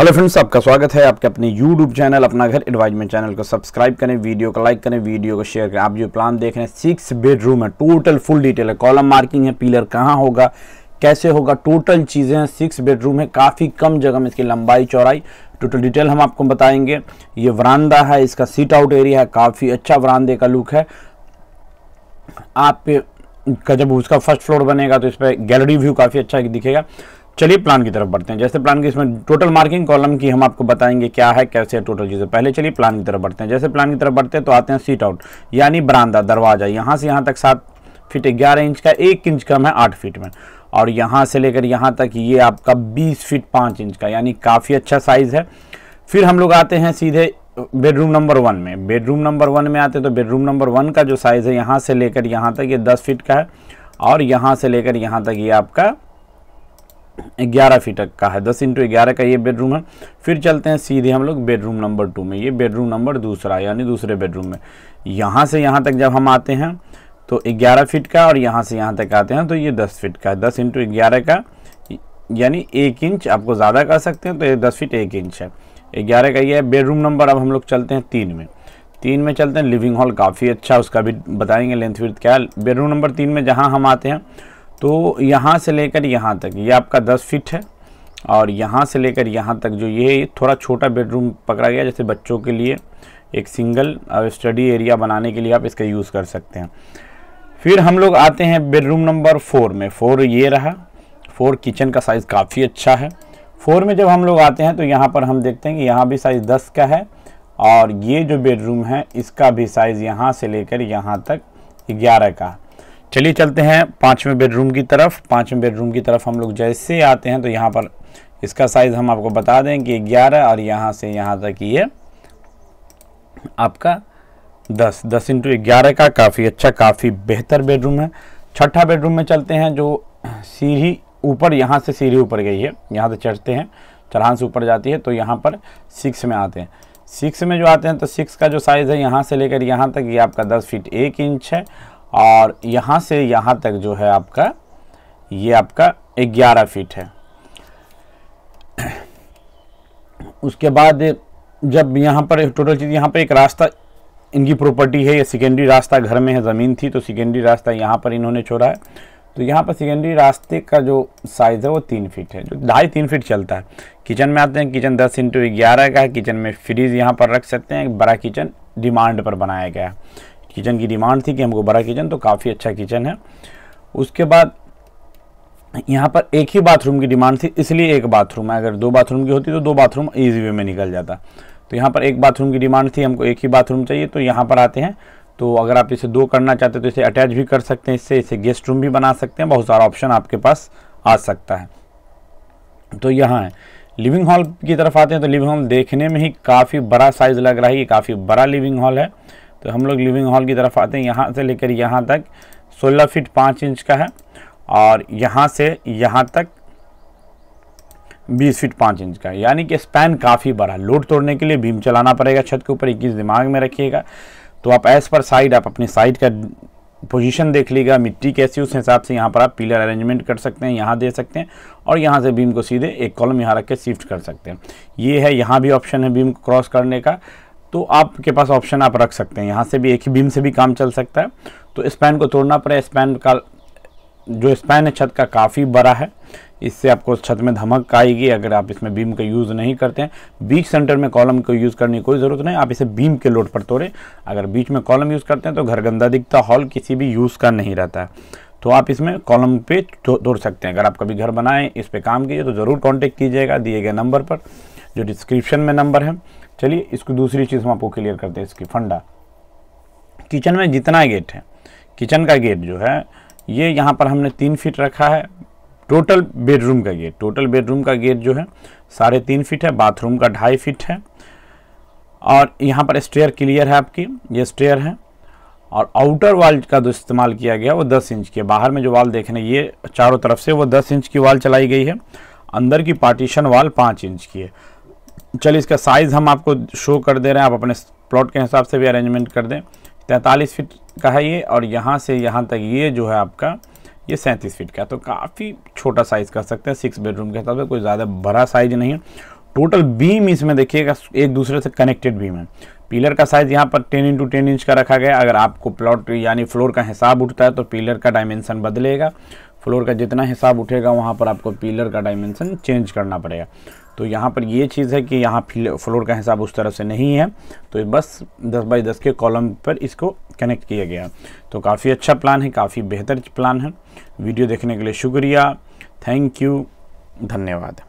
hello friends आपका स्वागत है आपके अपने YouTube channel Apna Ghar advisement channel को सब्सक्राइब करें वीडियो को लाइक करें वीडियो को शेयर करें आप जो प्लान देख रहे हैं सिक्स बेडरूम है टोटल फुल डिटेल है कॉलम मार्किंग है पिलर कहाँ होगा कैसे होगा टोटल चीज़ें हैं सिक्स बेडरूम है काफ़ी कम जगह में इसकी लंबाई चौड़ाई टोटल डिटेल हम आपको बताएंगे ये वरानदा है इसका सीट आउट एरिया है काफ़ी अच्छा वरानदे का लुक है आप का जब उसका फर्स्ट फ्लोर बनेगा तो इस पर गैलरी व्यू काफ़ी अच्छा दिखेगा चलिए प्लान की तरफ बढ़ते हैं जैसे प्लान की इसमें टोटल मार्किंग कॉलम की हम आपको बताएंगे क्या है कैसे है टोटल चीज़ें पहले चलिए प्लान की तरफ बढ़ते हैं जैसे प्लान की तरफ बढ़ते हैं तो आते हैं सीट आउट यानी बरामदा दरवाज़ा यहाँ से यहाँ तक सात फीट ग्यारह इंच का एक इंच कम है आठ फीट में और यहाँ से लेकर यहाँ तक ये आपका बीस फीट पाँच इंच का यानी काफ़ी अच्छा साइज़ है फिर हम लोग आते हैं सीधे बेडरूम नंबर वन में बेडरूम नंबर वन में आते हैं तो बेडरूम नंबर वन का जो साइज़ है यहाँ से लेकर यहाँ तक ये दस फीट का है और यहाँ से लेकर यहाँ तक ये आपका ग्यारह फीट का है दस इंटू ग्यारह का ये बेडरूम है फिर चलते हैं सीधे हम लोग बेडरूम नंबर टू में ये बेडरूम नंबर दूसरा यानी दूसरे बेडरूम में यहाँ से यहाँ तक जब हम आते हैं तो ग्यारह फीट का और यहाँ से यहाँ तक आते हैं तो ये दस फीट का है दस इंटू ग्यारह का यानी एक इंच आपको ज़्यादा कर सकते हैं तो ये दस फीट एक इंच है ग्यारह का ये है बेडरूम नंबर अब हम लोग चलते हैं तीन में तीन में चलते हैं लिविंग हॉल काफ़ी अच्छा उसका भी बताएंगे लेंथ विथ क्या है बेडरूम नंबर तीन में जहाँ हम आते हैं तो यहाँ से लेकर यहाँ तक ये आपका दस फीट है और यहाँ से लेकर यहाँ तक जो ये थोड़ा छोटा बेडरूम पकड़ा गया जैसे बच्चों के लिए एक सिंगल स्टडी एरिया बनाने के लिए आप इसका यूज़ कर सकते हैं फिर हम लोग आते हैं बेडरूम नंबर फोर में फोर ये रहा फोर किचन का साइज़ काफ़ी अच्छा है फोर में जब हम लोग आते हैं तो यहाँ पर हम देखते हैं कि यहाँ भी साइज़ दस का है और ये जो बेडरूम है इसका भी साइज़ यहाँ से लेकर यहाँ तक ग्यारह का चलिए चलते हैं पाँचवें बेडरूम की तरफ पाँचवें बेडरूम की तरफ हम लोग जैसे आते हैं तो यहाँ पर इसका साइज़ हम आपको बता दें कि ग्यारह और यहाँ से यहाँ तक ये आपका दस दस इंटू ग्यारह का काफ़ी अच्छा काफ़ी बेहतर बेडरूम है छठा बेडरूम में चलते हैं जो सीढ़ी ऊपर यहाँ से सीढ़ी ऊपर गई है यहाँ से चढ़ते हैं चढ़ान से ऊपर जाती है तो यहाँ पर सिक्स में आते हैं सिक्स में जो आते हैं तो सिक्स का जो साइज़ है यहाँ से लेकर यहाँ तक ये यह आपका दस फीट एक इंच है और यहाँ से यहाँ तक जो है आपका ये आपका ग्यारह फीट है उसके बाद जब यहाँ पर टोटल चीज़ यहाँ पर एक रास्ता इनकी प्रॉपर्टी है या सेकेंडरी रास्ता घर में है ज़मीन थी तो सेकेंडरी रास्ता यहाँ पर इन्होंने छोड़ा है तो यहाँ पर सेकेंडरी रास्ते का जो साइज़ है वो तीन फीट है जो ढाई तीन फीट चलता है किचन में आते हैं किचन दस इंटू ग्यारह का है किचन में फ्रीज़ यहाँ पर रख सकते हैं बड़ा किचन डिमांड पर बनाया गया है किचन की डिमांड थी कि हमको बड़ा किचन तो काफ़ी अच्छा किचन है उसके बाद यहाँ पर एक ही बाथरूम की डिमांड थी इसलिए एक बाथरूम है अगर दो बाथरूम की होती तो दो बाथरूम ईजी वे में निकल जाता तो यहाँ पर एक बाथरूम की डिमांड थी हमको एक ही बाथरूम चाहिए तो यहाँ पर आते हैं तो अगर आप इसे दो करना चाहते हैं तो इसे अटैच भी कर सकते हैं इससे इसे गेस्ट रूम भी बना सकते हैं बहुत सारा ऑप्शन आपके पास आ सकता है तो यहाँ है लिविंग हॉल की तरफ आते हैं तो लिविंग हॉल देखने में ही काफ़ी बड़ा साइज़ लग रहा है ये काफ़ी बड़ा लिविंग हॉल है तो हम लोग लिविंग हॉल की तरफ आते हैं यहाँ से लेकर यहाँ तक 16 फीट 5 इंच का है और यहाँ से यहाँ तक 20 फीट 5 इंच का यानी कि स्पैन काफ़ी बड़ा लोड तोड़ने के लिए बीम चलाना पड़ेगा छत के ऊपर 21 दिमाग में रखिएगा तो आप एस पर साइड आप अपनी साइड का पोजीशन देख लीजिएगा मिट्टी कैसी उस हिसाब से यहाँ पर आप पिलर अरेंजमेंट कर सकते हैं यहाँ दे सकते हैं और यहाँ से बीम को सीधे एक कॉलम यहाँ रख के शिफ्ट कर सकते हैं ये है यहाँ भी ऑप्शन है बीम को क्रॉस करने का तो आपके पास ऑप्शन आप रख सकते हैं यहाँ से भी एक ही बीम से भी काम चल सकता है तो स्पैन को तोड़ना पड़े स्पैन का जो स्पैन है छत का काफ़ी बड़ा है इससे आपको छत में धमक आएगी अगर आप इसमें बीम का यूज़ नहीं करते हैं बीच सेंटर में कॉलम को यूज़ करने की कोई ज़रूरत नहीं आप इसे बीम के लोड पर तोड़ें अगर बीच में कॉलम यूज़ करते हैं तो घर गंदा दिखता हॉल किसी भी यूज़ का नहीं रहता है तो आप इसमें कॉलम पे तोड़ सकते हैं अगर आप कभी घर बनाएं इस पर काम कीजिए तो ज़रूर कॉन्टेक्ट कीजिएगा दिए गए नंबर पर जो डिस्क्रिप्शन में नंबर है चलिए इसको दूसरी चीज़ हम आपको क्लियर करते हैं इसकी फंडा किचन में जितना गेट है किचन का गेट जो है ये यहाँ पर हमने तीन फीट रखा है टोटल बेडरूम का गेट टोटल बेडरूम का गेट जो है साढ़े तीन फिट है बाथरूम का ढाई फिट है और यहाँ पर स्टेयर क्लियर है आपकी ये स्टेयर है और आउटर वाल का जो इस्तेमाल किया गया वो 10 इंच की बाहर में जो वाल देखने ये चारों तरफ से वो 10 इंच की वाल चलाई गई है अंदर की पार्टीशन वाल 5 इंच की है चलिए इसका साइज़ हम आपको शो कर दे रहे हैं आप अपने प्लॉट के हिसाब से भी अरेंजमेंट कर दें तैंतालीस फिट का है ये और यहाँ से यहाँ तक ये जो है आपका ये सैंतीस फिट का तो काफ़ी छोटा साइज़ कर सकते हैं सिक्स बेडरूम के हिसाब से कोई ज़्यादा बड़ा साइज नहीं है टोटल बीम इसमें देखिएगा एक दूसरे से कनेक्टेड बीम है पिलर का साइज यहाँ पर 10 इंटू टेन इंच का रखा गया अगर आपको प्लॉट यानी फ्लोर का हिसाब उठता है तो पिलर का डायमेंशन बदलेगा फ्लोर का जितना हिसाब उठेगा वहाँ पर आपको पिलर का डायमेंशन चेंज करना पड़ेगा तो यहाँ पर ये चीज़ है कि यहाँ फ्लोर का हिसाब उस तरह से नहीं है तो बस दस बाई दस के कॉलम पर इसको कनेक्ट किया गया तो काफ़ी अच्छा प्लान है काफ़ी बेहतर प्लान है वीडियो देखने के लिए शुक्रिया थैंक यू धन्यवाद